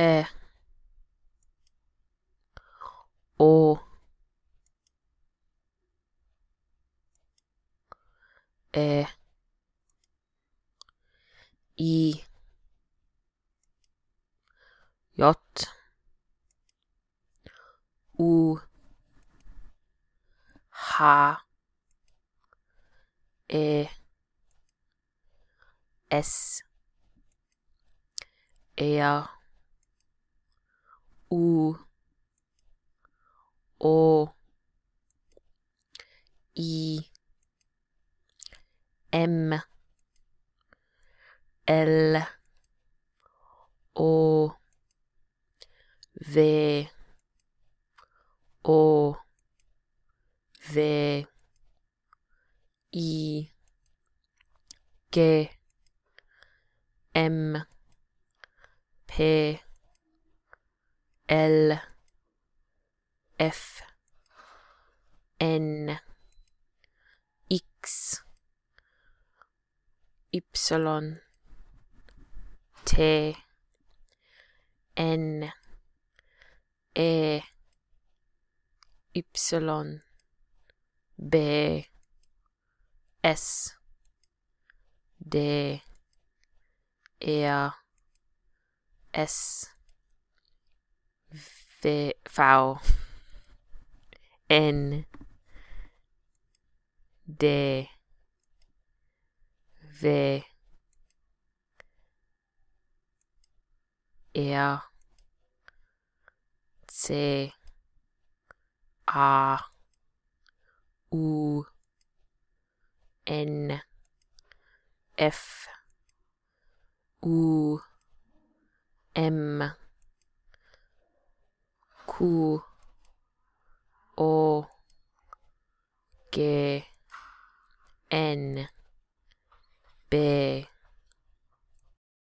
air u o i m l o v o v i g m p L F N X Y T N E Y B S D E S fit foul en de ve er se a u n f u m ku o ge en be